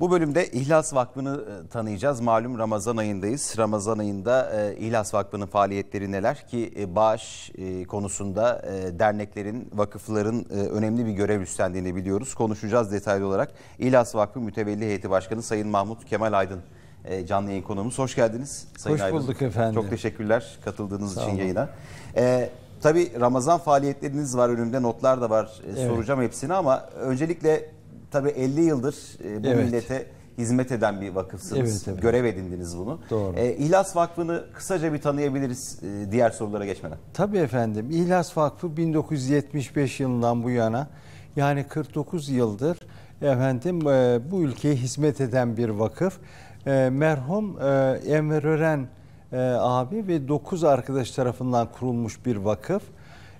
Bu bölümde İhlas Vakfı'nı e, tanıyacağız. Malum Ramazan ayındayız. Ramazan ayında e, İhlas Vakfı'nın faaliyetleri neler ki e, bağış konusunda derneklerin, vakıfların önemli bir görev üstlendiğini biliyoruz. Konuşacağız detaylı olarak. İhlas Vakfı Mütevelli Heyeti Başkanı Sayın Mahmut Kemal Aydın canlı yayın konuğumuz. Hoş geldiniz Sayın Hoş Aydın. bulduk efendim. Çok teşekkürler katıldığınız Sağ için olun. yayına. Ee, Tabii Ramazan faaliyetleriniz var, önümde notlar da var. Evet. Soracağım hepsini ama öncelikle tabii 50 yıldır e, bu evet. millete hizmet eden bir vakıfsınız. Evet, evet. Görev edindiniz bunu. Doğru. E, İhlas Vakfı'nı kısaca bir tanıyabiliriz e, diğer sorulara geçmeden. Tabii efendim. İhlas Vakfı 1975 yılından bu yana yani 49 yıldır efendim e, bu ülkeye hizmet eden bir vakıf. E, merhum e, Enver Ören e, abi ve 9 arkadaş tarafından kurulmuş bir vakıf.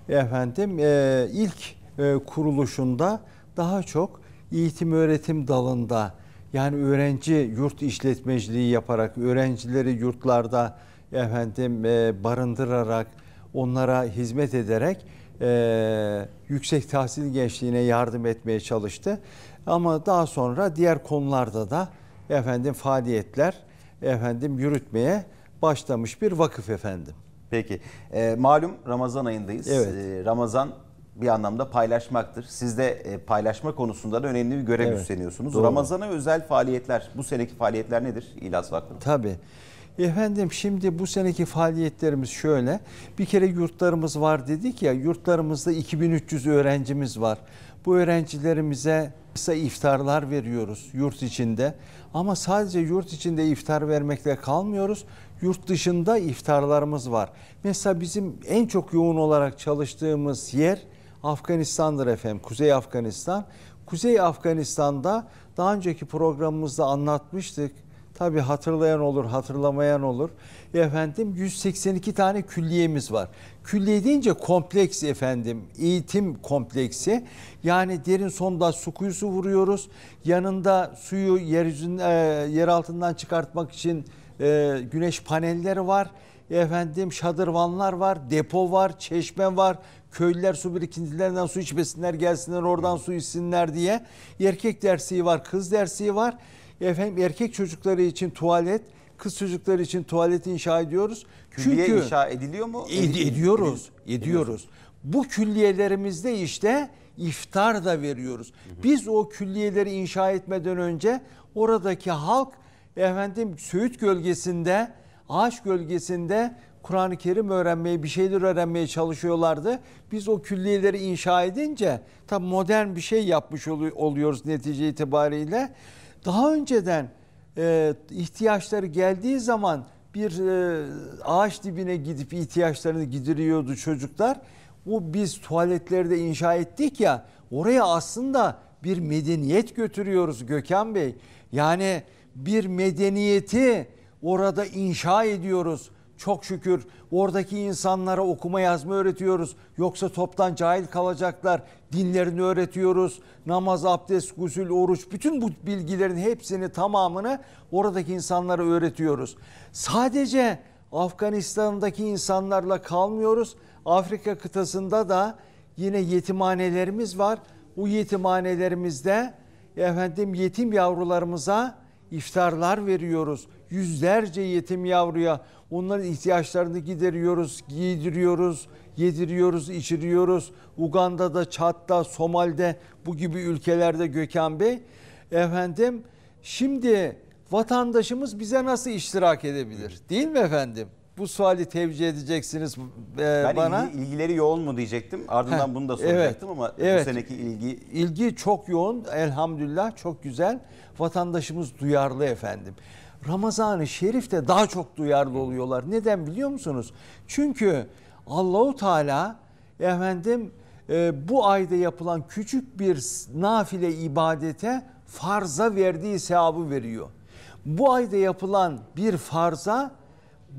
Efendim e, ilk e, kuruluşunda daha çok eğitim öğretim dalında yani öğrenci yurt işletmeciliği yaparak öğrencileri yurtlarda efendim e, barındırarak onlara hizmet ederek e, yüksek tahsil gençliğine yardım etmeye çalıştı. Ama daha sonra diğer konularda da efendim faaliyetler efendim yürütmeye başlamış bir vakıf efendim. Peki e, malum Ramazan ayındayız. Evet. E, Ramazan bir anlamda paylaşmaktır. Siz de e, paylaşma konusunda da önemli bir görev evet, üstleniyorsunuz. Doğru. Ramazana özel faaliyetler, bu seneki faaliyetler nedir İlaz Vakfı'nın? Tabii. Efendim şimdi bu seneki faaliyetlerimiz şöyle. Bir kere yurtlarımız var dedik ya yurtlarımızda 2300 öğrencimiz var. Bu öğrencilerimize ise iftarlar veriyoruz yurt içinde. Ama sadece yurt içinde iftar vermekle kalmıyoruz. Yurt dışında iftarlarımız var. Mesela bizim en çok yoğun olarak çalıştığımız yer Afganistan'dır efendim. Kuzey Afganistan. Kuzey Afganistan'da daha önceki programımızda anlatmıştık. Tabi hatırlayan olur, hatırlamayan olur. Efendim 182 tane külliyemiz var. Külliye deyince kompleks efendim, eğitim kompleksi. Yani derin sonda su kuyusu vuruyoruz. Yanında suyu e, yer altından çıkartmak için e, güneş panelleri var. Efendim şadırvanlar var, depo var, çeşme var, köylüler su birikintilerinden su içmesinler gelsinler oradan su içsinler diye. Erkek dersi var kız dersi var. Efendim erkek çocukları için tuvalet kız çocukları için tuvalet inşa ediyoruz. Külliye Çünkü inşa ediliyor mu? Ed ediyoruz. ediyoruz. Bu külliyelerimizde işte iftar da veriyoruz. Biz o külliyeleri inşa etmeden önce oradaki halk efendim Söğüt gölgesinde, ağaç gölgesinde Kur'an-ı Kerim öğrenmeye, bir şeyler öğrenmeye çalışıyorlardı. Biz o külliyeleri inşa edince tam modern bir şey yapmış oluyoruz netice itibariyle. Daha önceden e, ihtiyaçları geldiği zaman bir e, ağaç dibine gidip ihtiyaçlarını gidiriyordu çocuklar. Bu biz tuvaletleri de inşa ettik ya oraya aslında bir medeniyet götürüyoruz Gökhan Bey. Yani bir medeniyeti orada inşa ediyoruz. Çok şükür oradaki insanlara okuma yazma öğretiyoruz. Yoksa toptan cahil kalacaklar. Dinlerini öğretiyoruz. Namaz, abdest, gusül, oruç bütün bu bilgilerin hepsini tamamını oradaki insanlara öğretiyoruz. Sadece Afganistan'daki insanlarla kalmıyoruz. Afrika kıtasında da yine yetimhanelerimiz var. Bu yetimhanelerimizde efendim yetim yavrularımıza iftarlar veriyoruz yüzlerce yetim yavruya onların ihtiyaçlarını gideriyoruz, giydiriyoruz, yediriyoruz, içiriyoruz. Uganda'da, Çad'da, Somal'de bu gibi ülkelerde Gökhan Bey. Efendim şimdi vatandaşımız bize nasıl iştirak edebilir? Değil mi efendim? Bu suali tevcih edeceksiniz e, ben bana. Ben ilgileri yoğun mu diyecektim. Ardından Heh, bunu da soracaktım evet, ama evet. bu seneki ilgi... ilgi çok yoğun elhamdülillah çok güzel. Vatandaşımız duyarlı efendim. Ramazan-ı Şerif'te daha çok duyarlı oluyorlar. Neden biliyor musunuz? Çünkü Allahu Teala efendim e, bu ayda yapılan küçük bir nafile ibadete farza verdiği sevabı veriyor. Bu ayda yapılan bir farza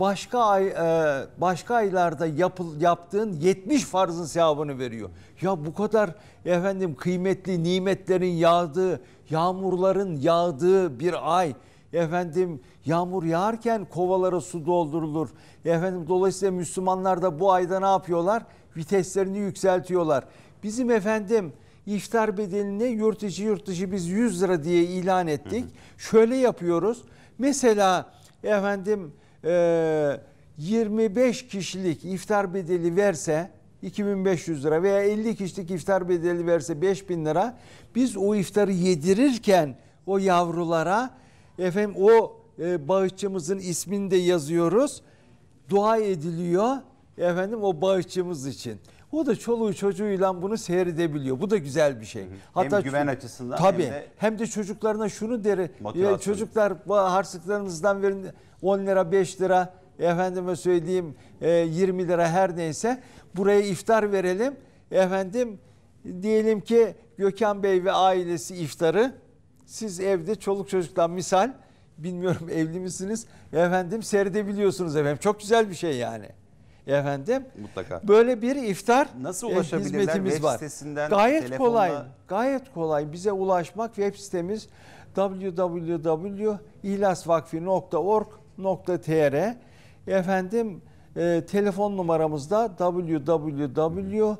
başka ay e, başka aylarda yapıl, yaptığın 70 farzın sevabını veriyor. Ya bu kadar efendim kıymetli nimetlerin yağdığı, yağmurların yağdığı bir ay Efendim yağmur yağarken kovalara su doldurulur. Efendim dolayısıyla Müslümanlar da bu ayda ne yapıyorlar? Viteslerini yükseltiyorlar. Bizim efendim iftar bedelini yurt içi yurt dışı biz 100 lira diye ilan ettik. Hı hı. Şöyle yapıyoruz. Mesela efendim e, 25 kişilik iftar bedeli verse 2500 lira veya 50 kişilik iftar bedeli verse 5000 lira biz o iftarı yedirirken o yavrulara Efendim o e, bağışçımızın ismini de yazıyoruz. Dua ediliyor efendim o bağışçımız için. O da çoluğu çocuğuyla bunu seyredebiliyor. Bu da güzel bir şey. Hı hı. Hatta hem güven açısından tabii, hem de hem de çocuklarına şunu deri e, çocuklar harçlıklarınızdan verin 10 lira 5 lira efendime söyleyeyim e, 20 lira her neyse buraya iftar verelim. Efendim diyelim ki Gökhan Bey ve ailesi iftarı siz evde çoluk çocuktan misal bilmiyorum evli misiniz efendim seyredebiliyorsunuz efendim. Çok güzel bir şey yani. Efendim. Mutlaka. Böyle bir iftar nasıl e, ulaşabilirler hizmetimiz web var. sitesinden gayet telefonla... kolay. Gayet kolay bize ulaşmak web sitemiz www.ilasvakfi.org.tr efendim e, telefon numaramız da www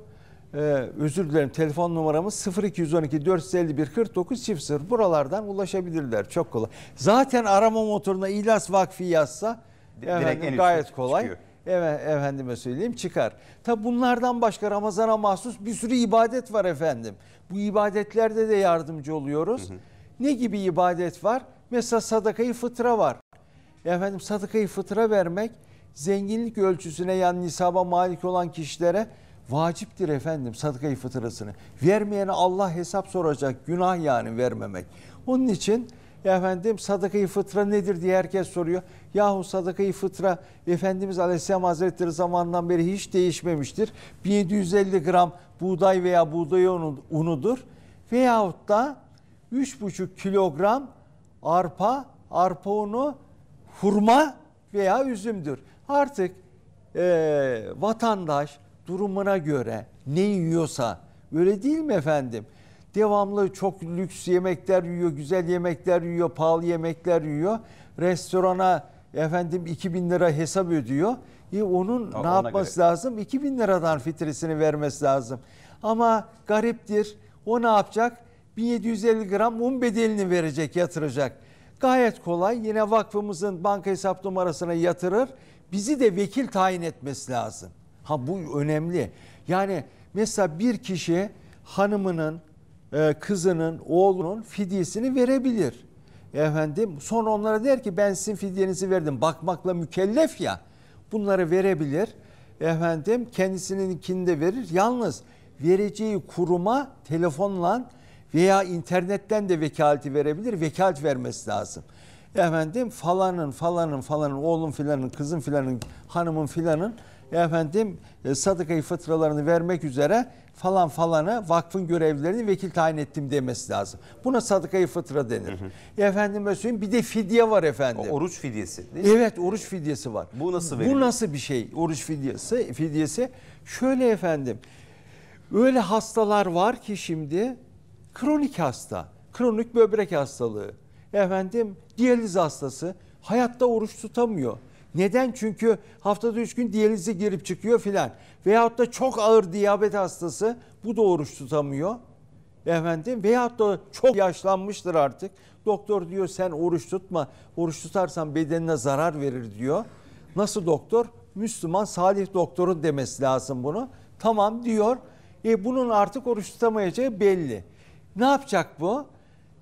ee, özür dilerim telefon numaramız 0212 451 49 00 buralardan ulaşabilirler çok kolay. Zaten arama motoruna İlas Vakfi yazsa efendim, gayet kolay. Evet efendime söyleyeyim çıkar. Tabi bunlardan başka Ramazan'a mahsus bir sürü ibadet var efendim. Bu ibadetlerde de yardımcı oluyoruz. Hı hı. Ne gibi ibadet var? Mesela sadakayı fıtra var. Efendim sadakayı fıtra vermek zenginlik ölçüsüne yani nisaba malik olan kişilere Vaciptir efendim sadakayı fıtrasını Vermeyene Allah hesap soracak. Günah yani vermemek. Onun için efendim sadakayı fıtra nedir diye herkes soruyor. Yahu sadakayı fıtra Efendimiz Aleyhisselam Hazretleri zamanından beri hiç değişmemiştir. 1750 gram buğday veya buğday unudur. Veyahut da 3,5 kilogram arpa, arpa unu, hurma veya üzümdür. Artık e, vatandaş durumuna göre ne yiyorsa öyle değil mi efendim? Devamlı çok lüks yemekler yiyor, güzel yemekler yiyor, pahalı yemekler yiyor. Restorana efendim 2000 lira hesap ödüyor. E onun o, ne yapması göre. lazım? 2000 liradan fitresini vermesi lazım. Ama gariptir. O ne yapacak? 1750 gram un bedelini verecek, yatıracak. Gayet kolay. Yine vakfımızın banka hesap numarasına yatırır. Bizi de vekil tayin etmesi lazım. Ha bu önemli. Yani mesela bir kişi hanımının, e, kızının, oğlunun fidyesini verebilir. Efendim sonra onlara der ki ben sizin fidyenizi verdim. Bakmakla mükellef ya. Bunları verebilir. Efendim kendisininkini de verir. Yalnız vereceği kuruma telefonla veya internetten de vekaleti verebilir. Vekalet vermesi lazım. Efendim falanın falanın falanın oğlun filanın kızın filanın hanımın filanın efendim e, sadakayı fıtralarını vermek üzere falan falanı vakfın görevlerini vekil tayin ettim demesi lazım. Buna sadakayı fıtra denir. Hı hı. Efendim söyleyeyim bir de fidye var efendim. O oruç fidyesi değil mi? Evet oruç fidyesi var. Bu nasıl verilir? Bu nasıl bir şey oruç fidyesi? Fidyesi şöyle efendim. Öyle hastalar var ki şimdi kronik hasta, kronik böbrek hastalığı, efendim diyaliz hastası hayatta oruç tutamıyor. Neden? Çünkü haftada 3 gün diyalize girip çıkıyor filan. Veyahut da çok ağır diyabet hastası bu da oruç tutamıyor. Efendim veyahut da çok yaşlanmıştır artık. Doktor diyor sen oruç tutma. Oruç tutarsan bedenine zarar verir diyor. Nasıl doktor? Müslüman salih doktorun demesi lazım bunu. Tamam diyor. E, bunun artık oruç tutamayacağı belli. Ne yapacak bu?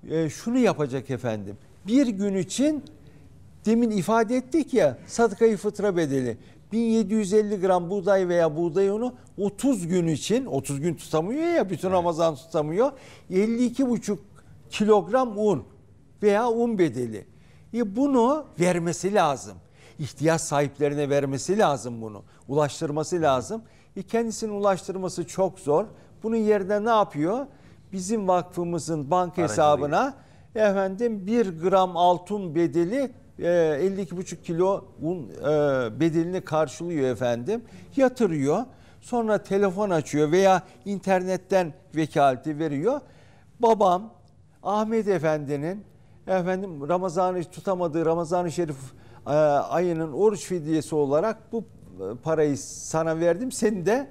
E, şunu yapacak efendim. Bir gün için Demin ifade ettik ya sadakayı fıtra bedeli. 1750 gram buğday veya buğday unu 30 gün için 30 gün tutamıyor ya bütün evet. Ramazan tutamıyor. 52,5 kilogram un veya un bedeli. E bunu vermesi lazım. İhtiyaç sahiplerine vermesi lazım bunu. Ulaştırması lazım. E kendisinin ulaştırması çok zor. Bunun yerine ne yapıyor? Bizim vakfımızın banka hesabına efendim 1 gram altın bedeli ee, e, 52,5 kilo un bedelini karşılıyor efendim. Yatırıyor. Sonra telefon açıyor veya internetten vekaleti veriyor. Babam Ahmet Efendi'nin efendim Ramazan'ı tutamadığı Ramazan-ı Şerif e, ayının oruç fidyesi olarak bu e, parayı sana verdim. Seni de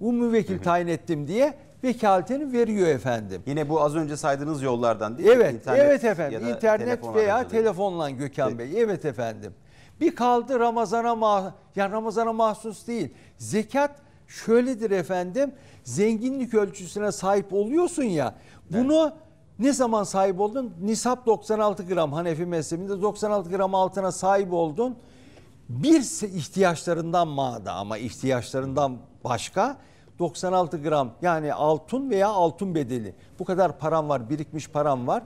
bu müvekil tayin ettim diye vekaletini veriyor efendim. Yine bu az önce saydığınız yollardan değil evet, mi? İnternet evet efendim. İnternet telefon veya aracılığı. telefonla Gökhan Peki. Bey. Evet efendim. Bir kaldı Ramazan'a ma yani Ramazan'a mahsus değil. Zekat şöyledir efendim. Zenginlik ölçüsüne sahip oluyorsun ya. Bunu evet. Ne zaman sahip oldun? Nisap 96 gram Hanefi mezhebinde 96 gram altına sahip oldun. Bir ihtiyaçlarından mağda ama ihtiyaçlarından başka 96 gram yani altın veya altın bedeli. Bu kadar param var, birikmiş param var.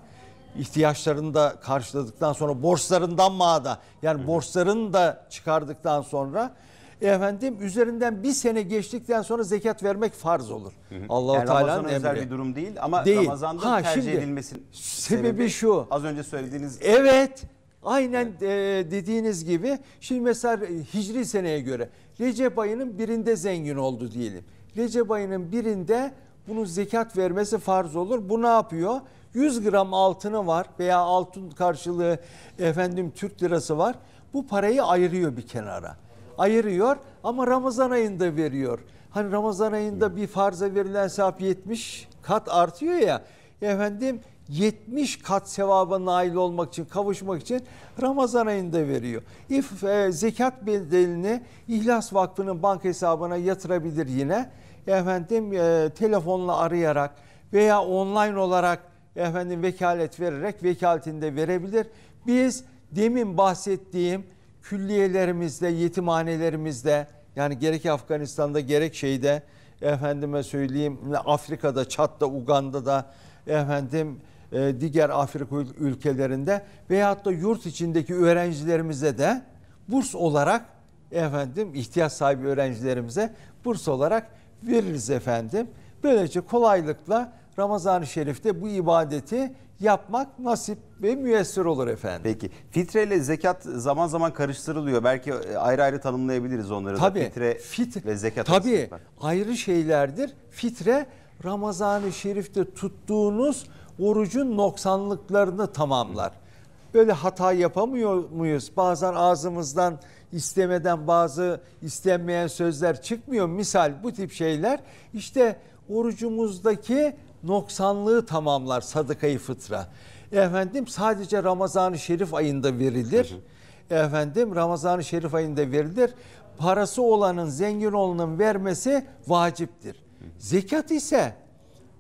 İhtiyaçlarını da karşıladıktan sonra borçlarından mağda yani borçlarını da çıkardıktan sonra efendim üzerinden bir sene geçtikten sonra zekat vermek farz olur. Allahu yani Teala'nın emri. özel bir durum değil ama değil. Ramazan'da ha, tercih şimdi, edilmesinin sebebi, sebebi şu. Az önce söylediğiniz Evet. Aynen evet. E, dediğiniz gibi şimdi mesela hicri seneye göre Recep ayının birinde zengin oldu diyelim. Recep ayının birinde bunun zekat vermesi farz olur. Bu ne yapıyor? 100 gram altını var veya altın karşılığı efendim Türk lirası var. Bu parayı ayırıyor bir kenara. Ayırıyor ama Ramazan ayında veriyor. Hani Ramazan ayında bir farza verilen sevap 70 kat artıyor ya. Efendim 70 kat sevaba nail olmak için, kavuşmak için Ramazan ayında veriyor. İf, e, zekat bedelini İhlas Vakfı'nın banka hesabına yatırabilir yine efendim e, telefonla arayarak veya online olarak efendim vekalet vererek vekaletinde verebilir. Biz demin bahsettiğim külliyelerimizde, yetimhanelerimizde yani gerek Afganistan'da gerek şeyde efendime söyleyeyim Afrika'da, Çat'ta, Uganda'da efendim e, diğer Afrika ülkelerinde veyahut da yurt içindeki öğrencilerimize de burs olarak efendim ihtiyaç sahibi öğrencilerimize burs olarak veririz efendim. Böylece kolaylıkla Ramazan-ı Şerif'te bu ibadeti yapmak nasip ve müyesser olur efendim. Peki fitre ile zekat zaman zaman karıştırılıyor. Belki e, ayrı ayrı tanımlayabiliriz onları tabii, da. Fitre fit, ve zekat. Tabii ayrı şeylerdir. Fitre Ramazan-ı Şerif'te tuttuğunuz orucun noksanlıklarını tamamlar. Böyle hata yapamıyor muyuz? Bazen ağzımızdan istemeden bazı istenmeyen sözler çıkmıyor. Misal bu tip şeyler işte orucumuzdaki noksanlığı tamamlar sadakayı fıtra. Efendim sadece Ramazan-ı Şerif ayında verilir. Efendim Ramazan-ı Şerif ayında verilir. Parası olanın zengin olanın vermesi vaciptir. Zekat ise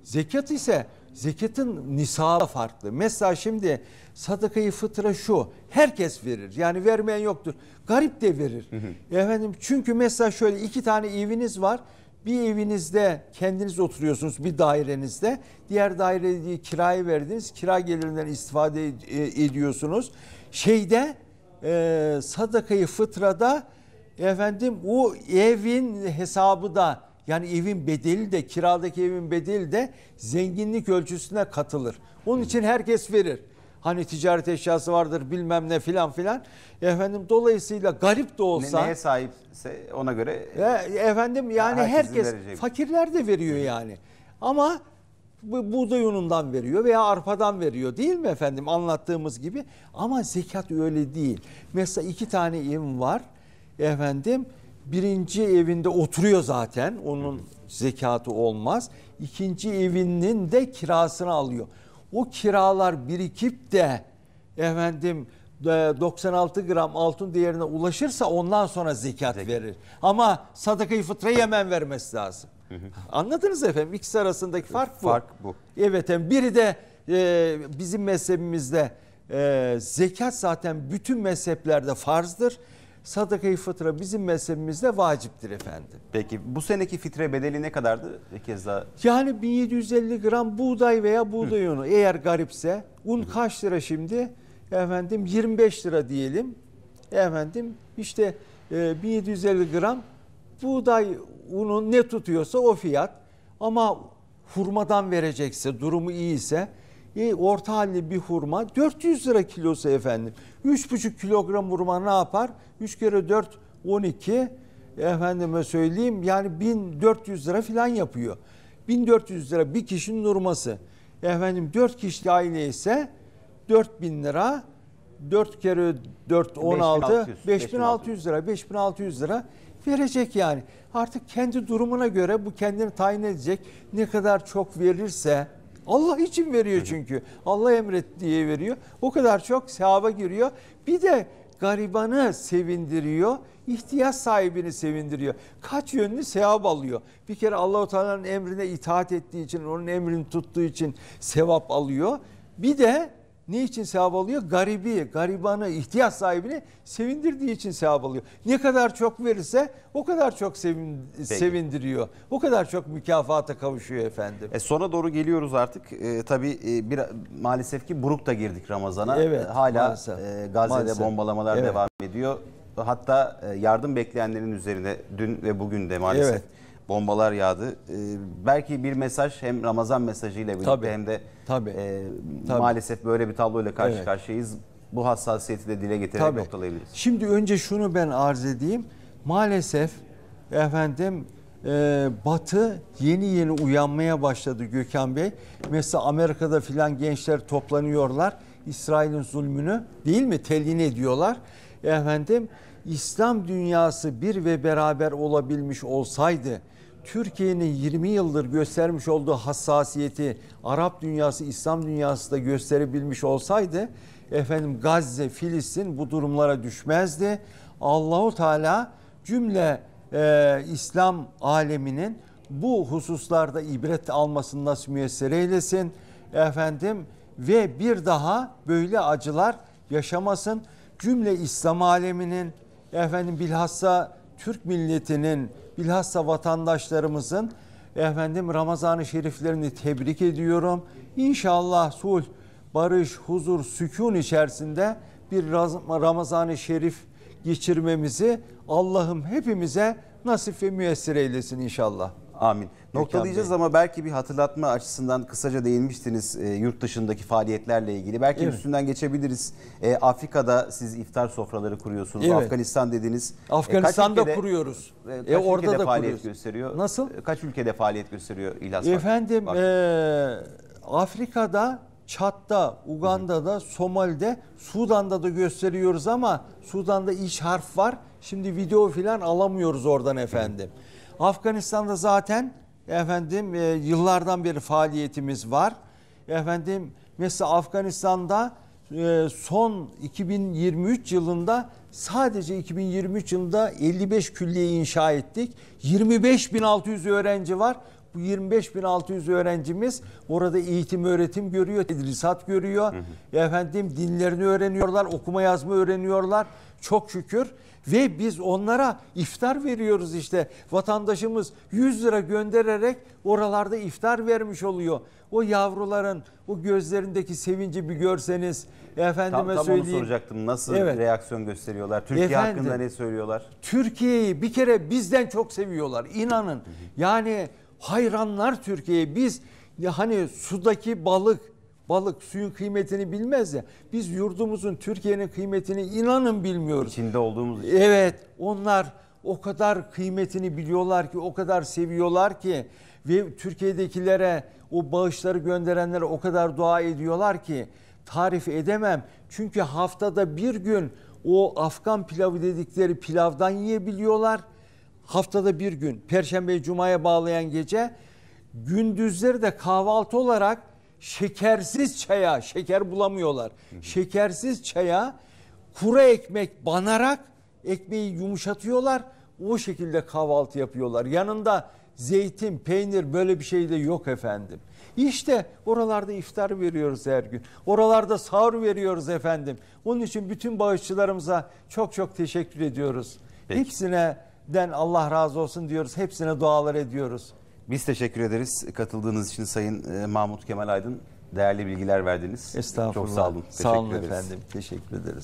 zekat ise zekatın nisabı farklı. Mesela şimdi sadakayı fıtra şu. Herkes verir. Yani vermeyen yoktur. Garip de verir. Hı hı. Efendim çünkü mesela şöyle iki tane eviniz var. Bir evinizde kendiniz oturuyorsunuz bir dairenizde. Diğer daireyi kiraya verdiniz. Kira gelirinden istifade e, ediyorsunuz. Şeyde e, sadakayı fıtrada efendim o evin hesabı da yani evin bedeli de kiradaki evin bedeli de zenginlik ölçüsüne katılır. Onun için herkes verir. Hani ticaret eşyası vardır bilmem ne filan filan. Efendim dolayısıyla garip de olsa. neye sahipse ona göre. E, efendim yani herkes verecek. fakirler de veriyor yani. Ama buğday unundan veriyor veya arpadan veriyor değil mi efendim anlattığımız gibi. Ama zekat öyle değil. Mesela iki tane im var efendim birinci evinde oturuyor zaten. Onun zekatı olmaz. İkinci evinin de kirasını alıyor. O kiralar birikip de efendim 96 e, gram altın değerine ulaşırsa ondan sonra zekat Zek verir. Ama sadakayı fıtrayı hemen vermesi lazım. Anladınız efendim ikisi arasındaki fark bu. Fark bu. Evet efendim biri de e, bizim mezhebimizde e, zekat zaten bütün mezheplerde farzdır sadakayı fıtra bizim mezhebimizde vaciptir efendim. Peki bu seneki fitre bedeli ne kadardı? Bir kez daha. Yani 1750 gram buğday veya buğday unu eğer garipse un kaç lira şimdi? Efendim 25 lira diyelim. Efendim işte 1750 e, gram buğday unu ne tutuyorsa o fiyat. Ama hurmadan verecekse durumu iyi ise e, orta halli bir hurma 400 lira kilosu efendim. 3,5 kilogram hurma ne yapar? 3 kere 4 12 efendime söyleyeyim yani 1400 lira falan yapıyor. 1400 lira bir kişinin hurması. Efendim 4 kişilik aile ise 4000 lira 4 kere 4 16 5600, 5600 lira 5600 lira verecek yani. Artık kendi durumuna göre bu kendini tayin edecek. Ne kadar çok verirse Allah için veriyor çünkü. Allah emret diye veriyor. O kadar çok sevaba giriyor. Bir de garibanı sevindiriyor. ihtiyaç sahibini sevindiriyor. Kaç yönlü sevap alıyor. Bir kere Allahu Teala'nın emrine itaat ettiği için, onun emrini tuttuğu için sevap alıyor. Bir de ne için sevap alıyor? Garibi, garibanı, ihtiyaç sahibini sevindirdiği için sevap alıyor. Ne kadar çok verirse o kadar çok sevin, sevindiriyor. O kadar çok mükafata kavuşuyor efendim. E sona doğru geliyoruz artık. E, tabii e, bir, maalesef ki buruk da girdik Ramazan'a. Evet, e, Hala E, Gazze'de maalesef. bombalamalar evet. devam ediyor. Hatta e, yardım bekleyenlerin üzerine dün ve bugün de maalesef. Evet bombalar yağdı. E, belki bir mesaj hem Ramazan mesajıyla birlikte tabii, hem de tabii, e, tabii. maalesef böyle bir tabloyla karşı evet. karşıyayız. Bu hassasiyeti de dile getirerek tabii. noktalayabiliriz. Şimdi önce şunu ben arz edeyim. Maalesef efendim e, Batı yeni yeni uyanmaya başladı Gökhan Bey. Mesela Amerika'da filan gençler toplanıyorlar. İsrail'in zulmünü değil mi telin ediyorlar. Efendim İslam dünyası bir ve beraber olabilmiş olsaydı Türkiye'nin 20 yıldır göstermiş olduğu hassasiyeti Arap dünyası, İslam dünyası da gösterebilmiş olsaydı efendim Gazze, Filistin bu durumlara düşmezdi. Allahu Teala cümle e, İslam aleminin bu hususlarda ibret almasını nasip müyesser eylesin efendim ve bir daha böyle acılar yaşamasın. Cümle İslam aleminin efendim bilhassa Türk milletinin bilhassa vatandaşlarımızın efendim Ramazan-ı Şeriflerini tebrik ediyorum. İnşallah sulh, barış, huzur, sükun içerisinde bir Ramazan-ı Şerif geçirmemizi Allah'ım hepimize nasip ve müyesser eylesin inşallah. Amin. Noktalayacağız Peki, ama belki bir hatırlatma açısından kısaca değinmiştiniz e, yurt dışındaki faaliyetlerle ilgili. Belki evet. üstünden geçebiliriz. E, Afrika'da siz iftar sofraları kuruyorsunuz. Evet. Afganistan dediniz. E, Afganistan'da e, ülkede, kuruyoruz. E, kaç e, orada ülkede da faaliyet kuruyoruz. gösteriyor? Nasıl? E, kaç ülkede faaliyet gösteriyor İlhas Efendim e, Afrika'da Çat'ta, Uganda'da, Somali'de, Sudan'da da gösteriyoruz ama Sudan'da iş harf var. Şimdi video filan alamıyoruz oradan efendim. Hı. Afganistan'da zaten efendim e, yıllardan beri faaliyetimiz var. Efendim mesela Afganistan'da e, son 2023 yılında sadece 2023 yılında 55 külliye inşa ettik. 25.600 öğrenci var. Bu 25.600 öğrencimiz orada eğitim öğretim görüyor, tedrisat görüyor. Hı hı. Efendim dinlerini öğreniyorlar, okuma yazma öğreniyorlar. Çok şükür ve biz onlara iftar veriyoruz işte. Vatandaşımız 100 lira göndererek oralarda iftar vermiş oluyor. O yavruların o gözlerindeki sevinci bir görseniz efendime tam, tam söyleyeyim. Tam onu soracaktım. Nasıl evet. reaksiyon gösteriyorlar? Türkiye Efendim, hakkında ne söylüyorlar? Türkiye'yi bir kere bizden çok seviyorlar. İnanın. Yani hayranlar Türkiye'ye. Biz ya hani sudaki balık, balık suyun kıymetini bilmez ya. Biz yurdumuzun, Türkiye'nin kıymetini inanın bilmiyoruz. İçinde olduğumuz için. Evet, onlar o kadar kıymetini biliyorlar ki, o kadar seviyorlar ki ve Türkiye'dekilere o bağışları gönderenlere o kadar dua ediyorlar ki tarif edemem. Çünkü haftada bir gün o Afgan pilavı dedikleri pilavdan yiyebiliyorlar haftada bir gün perşembeyi cumaya bağlayan gece gündüzleri de kahvaltı olarak şekersiz çaya şeker bulamıyorlar. Şekersiz çaya kuru ekmek banarak ekmeği yumuşatıyorlar. O şekilde kahvaltı yapıyorlar. Yanında zeytin, peynir böyle bir şey de yok efendim. İşte oralarda iftar veriyoruz her gün. Oralarda sahur veriyoruz efendim. Onun için bütün bağışçılarımıza çok çok teşekkür ediyoruz. Peki. Hepsine den Allah razı olsun diyoruz. Hepsine dualar ediyoruz. Biz teşekkür ederiz katıldığınız için Sayın e, Mahmut Kemal Aydın. Değerli bilgiler verdiniz. Estağfurullah. Çok sağ olun. Teşekkür sağ olun ederiz. efendim. Teşekkür ederiz.